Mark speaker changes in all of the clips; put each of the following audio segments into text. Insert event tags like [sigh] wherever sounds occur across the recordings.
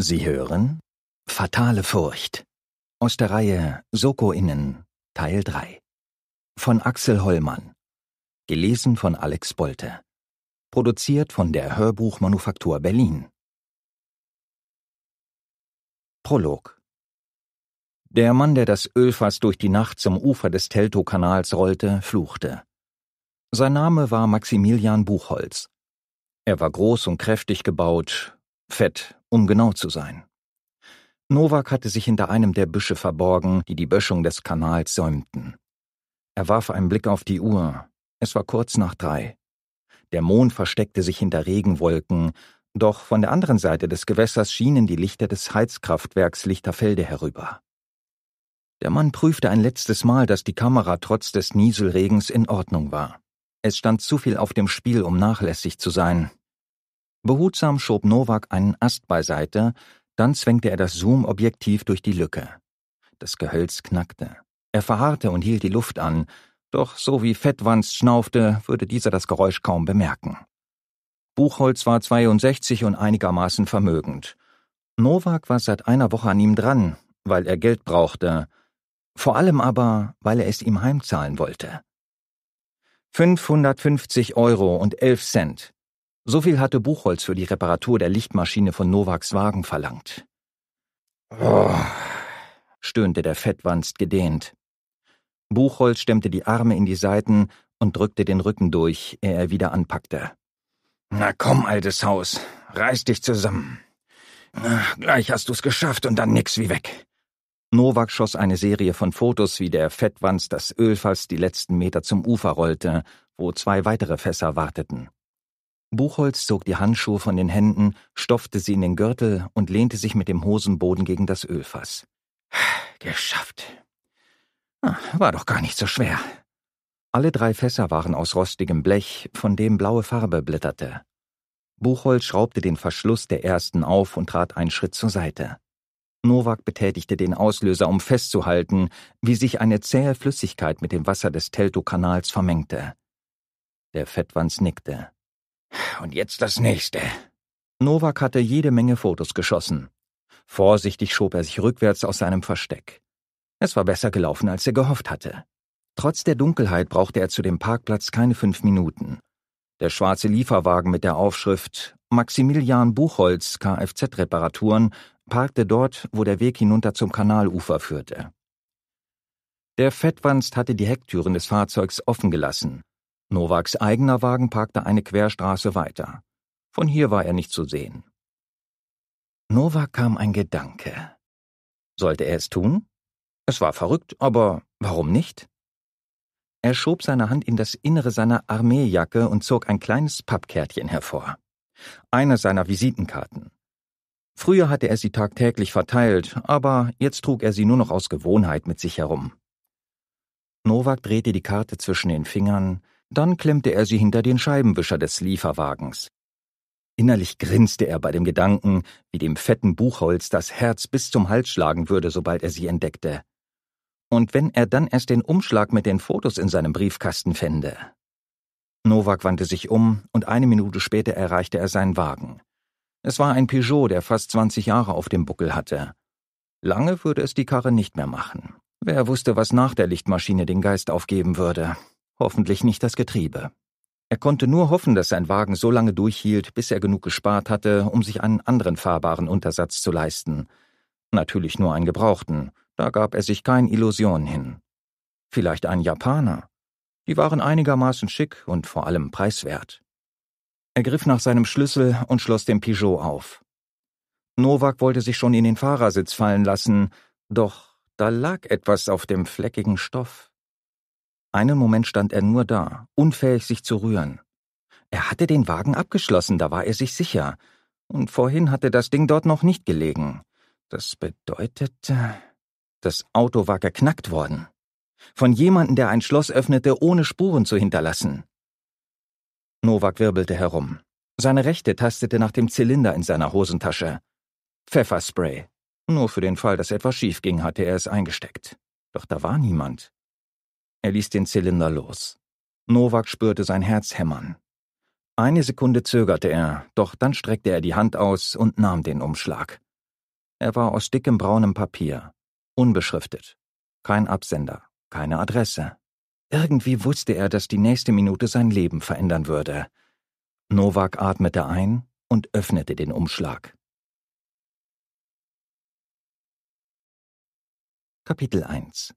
Speaker 1: Sie hören Fatale Furcht aus der Reihe Soko-Innen Teil 3 von Axel Hollmann. Gelesen von Alex Bolte. Produziert von der Hörbuchmanufaktur Berlin. Prolog Der Mann, der das Ölfass durch die Nacht zum Ufer des Teltokanals rollte, fluchte. Sein Name war Maximilian Buchholz. Er war groß und kräftig gebaut, fett um genau zu sein. Novak hatte sich hinter einem der Büsche verborgen, die die Böschung des Kanals säumten. Er warf einen Blick auf die Uhr. Es war kurz nach drei. Der Mond versteckte sich hinter Regenwolken, doch von der anderen Seite des Gewässers schienen die Lichter des Heizkraftwerks Lichterfelde herüber. Der Mann prüfte ein letztes Mal, dass die Kamera trotz des Nieselregens in Ordnung war. Es stand zu viel auf dem Spiel, um nachlässig zu sein. Behutsam schob Novak einen Ast beiseite, dann zwängte er das Zoom-Objektiv durch die Lücke. Das Gehölz knackte. Er verharrte und hielt die Luft an, doch so wie Fettwanst schnaufte, würde dieser das Geräusch kaum bemerken. Buchholz war 62 und einigermaßen vermögend. Novak war seit einer Woche an ihm dran, weil er Geld brauchte, vor allem aber, weil er es ihm heimzahlen wollte. 550 Euro und 11 Cent. So viel hatte Buchholz für die Reparatur der Lichtmaschine von Nowaks Wagen verlangt. Oh, stöhnte der Fettwanst gedehnt. Buchholz stemmte die Arme in die Seiten und drückte den Rücken durch, ehe er wieder anpackte. Na komm, altes Haus, reiß dich zusammen. Ach, gleich hast du's geschafft und dann nix wie weg. Novak schoss eine Serie von Fotos, wie der Fettwanst das Ölfass die letzten Meter zum Ufer rollte, wo zwei weitere Fässer warteten. Buchholz zog die Handschuhe von den Händen, stopfte sie in den Gürtel und lehnte sich mit dem Hosenboden gegen das Ölfass. [sighs] Geschafft. Ah, war doch gar nicht so schwer. Alle drei Fässer waren aus rostigem Blech, von dem blaue Farbe blätterte. Buchholz schraubte den Verschluss der ersten auf und trat einen Schritt zur Seite. Nowak betätigte den Auslöser, um festzuhalten, wie sich eine zähe Flüssigkeit mit dem Wasser des Teltokanals vermengte. Der Fettwanz nickte. Und jetzt das nächste. Novak hatte jede Menge Fotos geschossen. Vorsichtig schob er sich rückwärts aus seinem Versteck. Es war besser gelaufen, als er gehofft hatte. Trotz der Dunkelheit brauchte er zu dem Parkplatz keine fünf Minuten. Der schwarze Lieferwagen mit der Aufschrift Maximilian Buchholz Kfz Reparaturen parkte dort, wo der Weg hinunter zum Kanalufer führte. Der Fettwanst hatte die Hecktüren des Fahrzeugs offen gelassen. Nowaks eigener Wagen parkte eine Querstraße weiter. Von hier war er nicht zu sehen. Novak kam ein Gedanke. Sollte er es tun? Es war verrückt, aber warum nicht? Er schob seine Hand in das Innere seiner Armeejacke und zog ein kleines Pappkärtchen hervor. Eine seiner Visitenkarten. Früher hatte er sie tagtäglich verteilt, aber jetzt trug er sie nur noch aus Gewohnheit mit sich herum. Novak drehte die Karte zwischen den Fingern, dann klemmte er sie hinter den Scheibenwischer des Lieferwagens. Innerlich grinste er bei dem Gedanken, wie dem fetten Buchholz das Herz bis zum Hals schlagen würde, sobald er sie entdeckte. Und wenn er dann erst den Umschlag mit den Fotos in seinem Briefkasten fände. Novak wandte sich um und eine Minute später erreichte er seinen Wagen. Es war ein Peugeot, der fast 20 Jahre auf dem Buckel hatte. Lange würde es die Karre nicht mehr machen. Wer wusste, was nach der Lichtmaschine den Geist aufgeben würde. Hoffentlich nicht das Getriebe. Er konnte nur hoffen, dass sein Wagen so lange durchhielt, bis er genug gespart hatte, um sich einen anderen fahrbaren Untersatz zu leisten. Natürlich nur einen gebrauchten, da gab er sich kein Illusion hin. Vielleicht ein Japaner. Die waren einigermaßen schick und vor allem preiswert. Er griff nach seinem Schlüssel und schloss den Peugeot auf. Novak wollte sich schon in den Fahrersitz fallen lassen, doch da lag etwas auf dem fleckigen Stoff. Einen Moment stand er nur da, unfähig sich zu rühren. Er hatte den Wagen abgeschlossen, da war er sich sicher. Und vorhin hatte das Ding dort noch nicht gelegen. Das bedeutete. Das Auto war geknackt worden. Von jemandem, der ein Schloss öffnete, ohne Spuren zu hinterlassen. Novak wirbelte herum. Seine rechte tastete nach dem Zylinder in seiner Hosentasche. Pfefferspray. Nur für den Fall, dass etwas schief ging, hatte er es eingesteckt. Doch da war niemand. Er ließ den Zylinder los. Novak spürte sein Herz hämmern. Eine Sekunde zögerte er, doch dann streckte er die Hand aus und nahm den Umschlag. Er war aus dickem braunem Papier, unbeschriftet. Kein Absender, keine Adresse. Irgendwie wusste er, dass die nächste Minute sein Leben verändern würde. Novak atmete ein und öffnete den Umschlag. Kapitel 1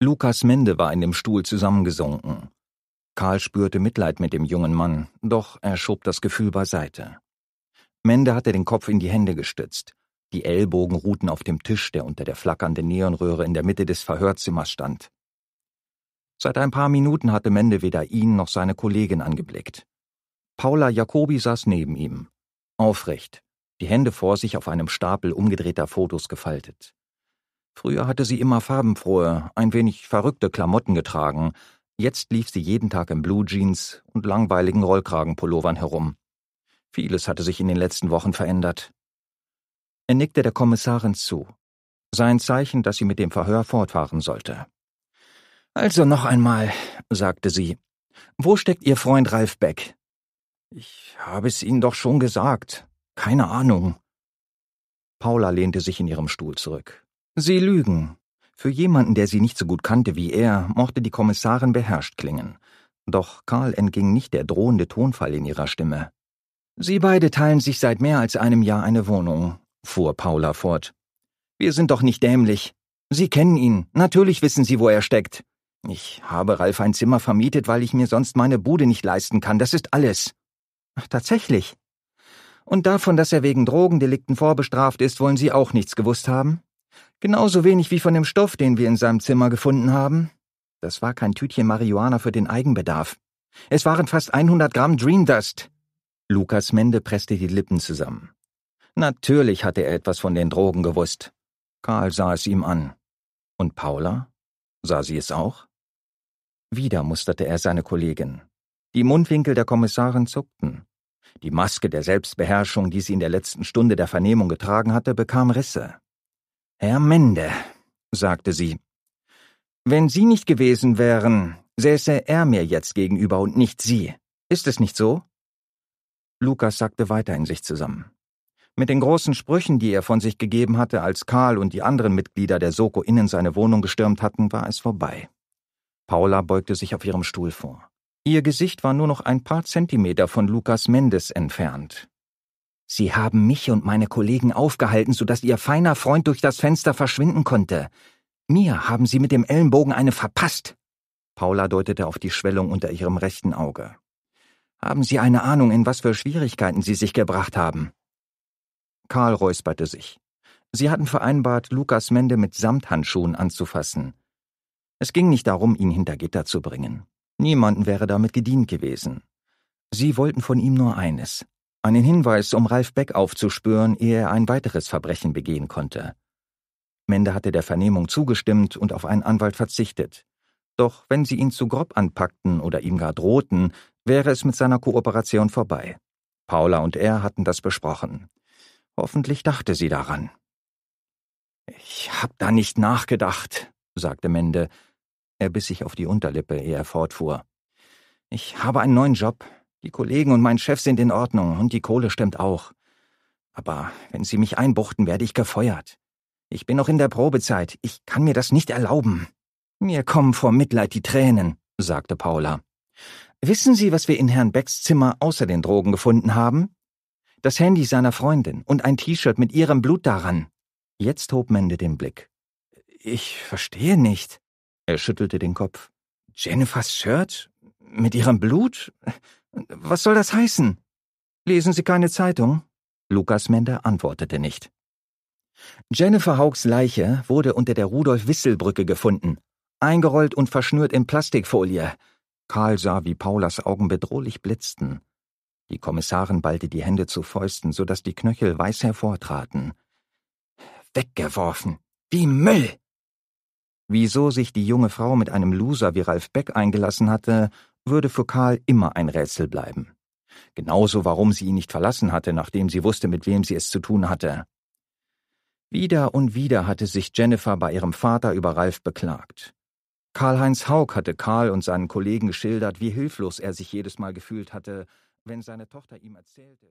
Speaker 1: Lukas Mende war in dem Stuhl zusammengesunken. Karl spürte Mitleid mit dem jungen Mann, doch er schob das Gefühl beiseite. Mende hatte den Kopf in die Hände gestützt. Die Ellbogen ruhten auf dem Tisch, der unter der flackernden Neonröhre in der Mitte des Verhörzimmers stand. Seit ein paar Minuten hatte Mende weder ihn noch seine Kollegin angeblickt. Paula Jacobi saß neben ihm, aufrecht, die Hände vor sich auf einem Stapel umgedrehter Fotos gefaltet. Früher hatte sie immer farbenfrohe, ein wenig verrückte Klamotten getragen, jetzt lief sie jeden Tag in Blue Jeans und langweiligen Rollkragenpullovern herum. Vieles hatte sich in den letzten Wochen verändert. Er nickte der Kommissarin zu. Sein Zeichen, dass sie mit dem Verhör fortfahren sollte. Also noch einmal, sagte sie. Wo steckt Ihr Freund Ralf Beck? Ich habe es Ihnen doch schon gesagt. Keine Ahnung. Paula lehnte sich in ihrem Stuhl zurück. Sie lügen. Für jemanden, der sie nicht so gut kannte wie er, mochte die Kommissarin beherrscht klingen. Doch Karl entging nicht der drohende Tonfall in ihrer Stimme. Sie beide teilen sich seit mehr als einem Jahr eine Wohnung, fuhr Paula fort. Wir sind doch nicht dämlich. Sie kennen ihn. Natürlich wissen Sie, wo er steckt. Ich habe Ralf ein Zimmer vermietet, weil ich mir sonst meine Bude nicht leisten kann. Das ist alles. Ach, tatsächlich. Und davon, dass er wegen Drogendelikten vorbestraft ist, wollen Sie auch nichts gewusst haben? Genauso wenig wie von dem Stoff, den wir in seinem Zimmer gefunden haben. Das war kein Tütchen Marihuana für den Eigenbedarf. Es waren fast 100 Gramm Dream Dust. Lukas Mende presste die Lippen zusammen. Natürlich hatte er etwas von den Drogen gewusst. Karl sah es ihm an. Und Paula? Sah sie es auch? Wieder musterte er seine Kollegin. Die Mundwinkel der Kommissarin zuckten. Die Maske der Selbstbeherrschung, die sie in der letzten Stunde der Vernehmung getragen hatte, bekam Risse. Herr Mende, sagte sie. Wenn Sie nicht gewesen wären, säße er mir jetzt gegenüber und nicht Sie. Ist es nicht so? Lukas sackte weiter in sich zusammen. Mit den großen Sprüchen, die er von sich gegeben hatte, als Karl und die anderen Mitglieder der Soko innen seine Wohnung gestürmt hatten, war es vorbei. Paula beugte sich auf ihrem Stuhl vor. Ihr Gesicht war nur noch ein paar Zentimeter von Lukas Mendes entfernt. Sie haben mich und meine Kollegen aufgehalten, sodass Ihr feiner Freund durch das Fenster verschwinden konnte. Mir haben Sie mit dem Ellenbogen eine verpasst. Paula deutete auf die Schwellung unter ihrem rechten Auge. Haben Sie eine Ahnung, in was für Schwierigkeiten Sie sich gebracht haben? Karl räusperte sich. Sie hatten vereinbart, Lukas Mende mit Samthandschuhen anzufassen. Es ging nicht darum, ihn hinter Gitter zu bringen. Niemanden wäre damit gedient gewesen. Sie wollten von ihm nur eines, einen Hinweis, um Ralf Beck aufzuspüren, ehe er ein weiteres Verbrechen begehen konnte. Mende hatte der Vernehmung zugestimmt und auf einen Anwalt verzichtet. Doch wenn sie ihn zu grob anpackten oder ihm gar drohten, wäre es mit seiner Kooperation vorbei. Paula und er hatten das besprochen. Hoffentlich dachte sie daran. Ich hab da nicht nachgedacht, sagte Mende. Er biss sich auf die Unterlippe, ehe er fortfuhr. Ich habe einen neuen Job, die Kollegen und mein Chef sind in Ordnung und die Kohle stimmt auch. Aber wenn Sie mich einbuchten, werde ich gefeuert. Ich bin noch in der Probezeit. Ich kann mir das nicht erlauben. Mir kommen vor Mitleid die Tränen, sagte Paula. Wissen Sie, was wir in Herrn Becks Zimmer außer den Drogen gefunden haben? Das Handy seiner Freundin und ein T-Shirt mit ihrem Blut daran. Jetzt hob Mende den Blick. Ich verstehe nicht. Er schüttelte den Kopf. Jennifers Shirt? Mit ihrem Blut? Was soll das heißen? Lesen Sie keine Zeitung? Lukas Mender antwortete nicht. Jennifer Hawks Leiche wurde unter der Rudolf-Wissel-Brücke gefunden, eingerollt und verschnürt in Plastikfolie. Karl sah, wie Paulas Augen bedrohlich blitzten. Die Kommissarin ballte die Hände zu Fäusten, so dass die Knöchel weiß hervortraten. Weggeworfen. Wie Müll. Wieso sich die junge Frau mit einem Loser wie Ralf Beck eingelassen hatte, würde für Karl immer ein Rätsel bleiben. Genauso, warum sie ihn nicht verlassen hatte, nachdem sie wusste, mit wem sie es zu tun hatte. Wieder und wieder hatte sich Jennifer bei ihrem Vater über Ralf beklagt. Karl-Heinz Haug hatte Karl und seinen Kollegen geschildert, wie hilflos er sich jedes Mal gefühlt hatte, wenn seine Tochter ihm erzählte.